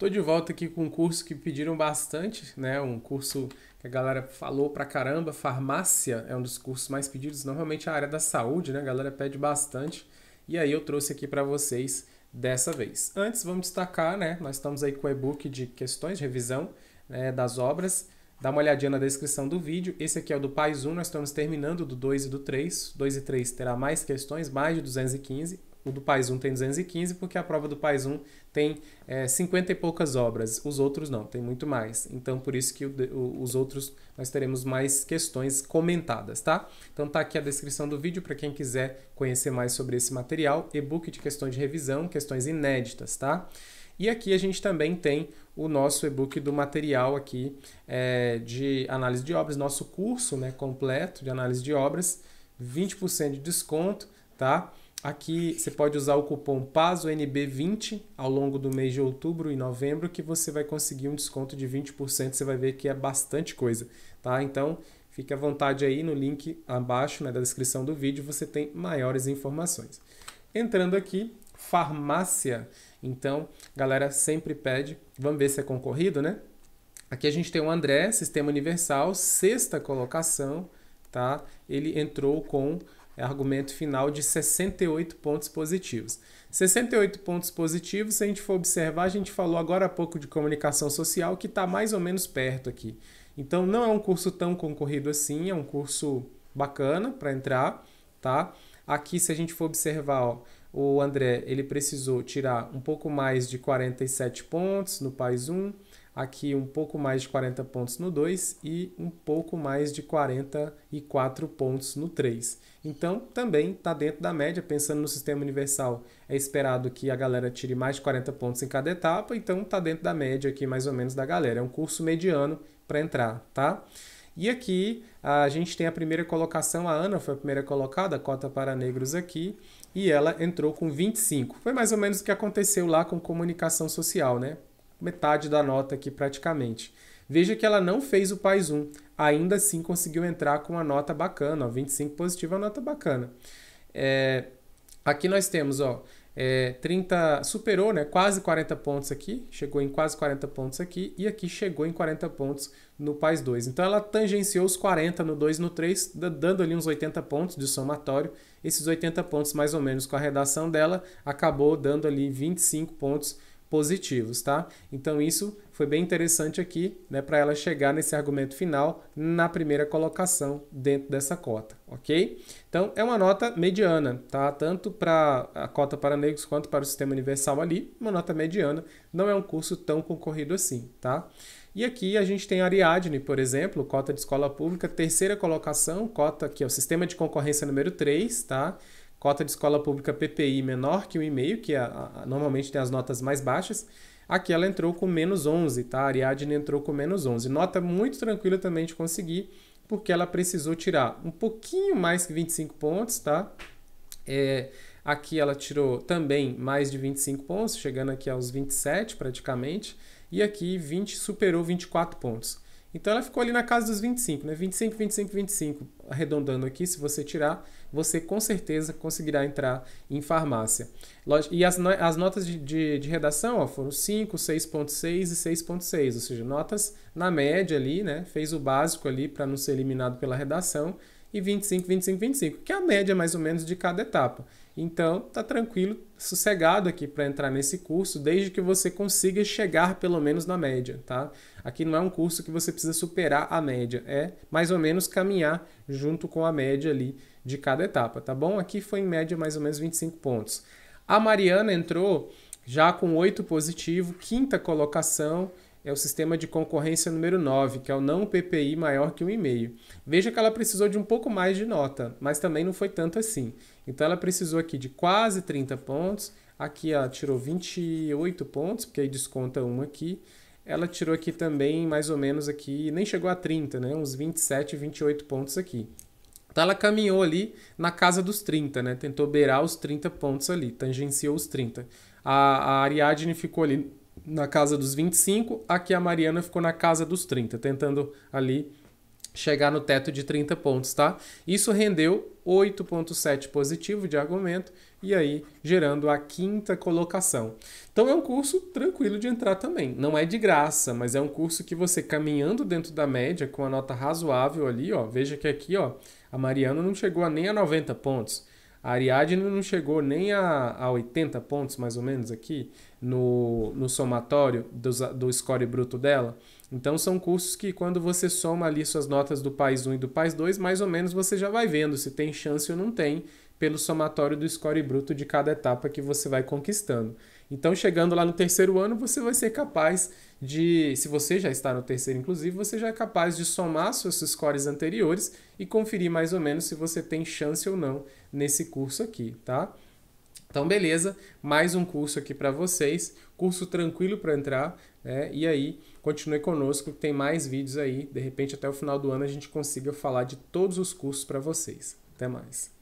Tô de volta aqui com um curso que pediram bastante, né? Um curso que a galera falou pra caramba. Farmácia é um dos cursos mais pedidos, normalmente é a área da saúde, né? A galera pede bastante. E aí eu trouxe aqui para vocês dessa vez. Antes, vamos destacar, né? Nós estamos aí com o e-book de questões de revisão né? das obras. Dá uma olhadinha na descrição do vídeo. Esse aqui é o do Pais 1, nós estamos terminando do 2 e do 3. 2 e 3 terá mais questões, mais de 215. O do País 1 tem 215, porque a prova do País 1 tem é, 50 e poucas obras, os outros não, tem muito mais. Então, por isso que o, o, os outros nós teremos mais questões comentadas, tá? Então, tá aqui a descrição do vídeo para quem quiser conhecer mais sobre esse material, e-book de questões de revisão, questões inéditas, tá? E aqui a gente também tem o nosso e-book do material aqui é, de análise de obras, nosso curso né, completo de análise de obras, 20% de desconto, tá? Aqui você pode usar o cupom PASONB20 ao longo do mês de outubro e novembro que você vai conseguir um desconto de 20%, você vai ver que é bastante coisa, tá? Então, fique à vontade aí no link abaixo na né, descrição do vídeo, você tem maiores informações. Entrando aqui, farmácia. Então, galera sempre pede, vamos ver se é concorrido, né? Aqui a gente tem o André, Sistema Universal, sexta colocação, tá? Ele entrou com é argumento final de 68 pontos positivos. 68 pontos positivos, se a gente for observar, a gente falou agora há pouco de comunicação social, que está mais ou menos perto aqui. Então não é um curso tão concorrido assim, é um curso bacana para entrar, tá? Aqui, se a gente for observar, ó, o André ele precisou tirar um pouco mais de 47 pontos no PAIS 1, aqui um pouco mais de 40 pontos no 2 e um pouco mais de 44 pontos no 3. Então, também está dentro da média, pensando no sistema universal, é esperado que a galera tire mais de 40 pontos em cada etapa, então está dentro da média aqui mais ou menos da galera. É um curso mediano para entrar, tá? E aqui a gente tem a primeira colocação, a Ana foi a primeira colocada, cota para negros aqui, e ela entrou com 25. Foi mais ou menos o que aconteceu lá com comunicação social, né? metade da nota aqui praticamente. Veja que ela não fez o PAIS 1, ainda assim conseguiu entrar com uma nota bacana, ó, 25 positiva é nota bacana. É, aqui nós temos, ó, é, 30, superou, né, quase 40 pontos aqui, chegou em quase 40 pontos aqui, e aqui chegou em 40 pontos no PAIS 2. Então ela tangenciou os 40 no 2 no 3, dando ali uns 80 pontos de somatório. Esses 80 pontos, mais ou menos, com a redação dela, acabou dando ali 25 pontos positivos, tá? Então isso foi bem interessante aqui, né, para ela chegar nesse argumento final na primeira colocação dentro dessa cota, ok? Então é uma nota mediana, tá? Tanto para a cota para negros quanto para o sistema universal ali, uma nota mediana. Não é um curso tão concorrido assim, tá? E aqui a gente tem Ariadne, por exemplo, cota de escola pública, terceira colocação, cota que é o sistema de concorrência número 3, tá? cota de escola pública PPI menor que 1,5, que é a, normalmente tem as notas mais baixas, aqui ela entrou com menos 11, tá? A Ariadne entrou com menos 11. Nota muito tranquila também de conseguir, porque ela precisou tirar um pouquinho mais que 25 pontos, tá? É, aqui ela tirou também mais de 25 pontos, chegando aqui aos 27 praticamente, e aqui 20 superou 24 pontos. Então ela ficou ali na casa dos 25, né? 25, 25, 25. Arredondando aqui, se você tirar, você com certeza conseguirá entrar em farmácia. E as, as notas de, de, de, redação ó, foram 5, 6.6 e 6.6, ou seja, notas na média ali, né? Fez o básico ali para não ser eliminado pela redação e 25, 25, 25, que é a média mais ou menos de cada etapa. Então, tá tranquilo, sossegado aqui para entrar nesse curso, desde que você consiga chegar pelo menos na média, tá? Aqui não é um curso que você precisa superar a média, é mais ou menos caminhar junto com a média ali de cada etapa, tá bom? Aqui foi em média mais ou menos 25 pontos. A Mariana entrou já com 8 positivo, quinta colocação, é o sistema de concorrência número 9, que é o não PPI maior que 1,5. Veja que ela precisou de um pouco mais de nota, mas também não foi tanto assim. Então ela precisou aqui de quase 30 pontos, aqui ela tirou 28 pontos, porque aí desconta um aqui. Ela tirou aqui também mais ou menos aqui, nem chegou a 30, né? Uns 27, 28 pontos aqui. Então ela caminhou ali na casa dos 30, né? Tentou beirar os 30 pontos ali, tangenciou os 30. A, a Ariadne ficou ali na casa dos 25, aqui a Mariana ficou na casa dos 30, tentando ali chegar no teto de 30 pontos, tá? Isso rendeu 8.7 positivo de argumento e aí gerando a quinta colocação. Então é um curso tranquilo de entrar também. Não é de graça, mas é um curso que você caminhando dentro da média com a nota razoável ali, ó, veja que aqui, ó, a Mariana não chegou a nem a 90 pontos. A Ariadne não chegou nem a, a 80 pontos, mais ou menos, aqui, no, no somatório do, do score bruto dela. Então, são cursos que, quando você soma ali suas notas do país 1 e do país 2, mais ou menos você já vai vendo se tem chance ou não tem pelo somatório do score bruto de cada etapa que você vai conquistando. Então, chegando lá no terceiro ano, você vai ser capaz de, se você já está no terceiro, inclusive, você já é capaz de somar seus scores anteriores e conferir mais ou menos se você tem chance ou não nesse curso aqui, tá? Então, beleza, mais um curso aqui para vocês, curso tranquilo para entrar, né? E aí, continue conosco, tem mais vídeos aí, de repente até o final do ano a gente consiga falar de todos os cursos para vocês. Até mais.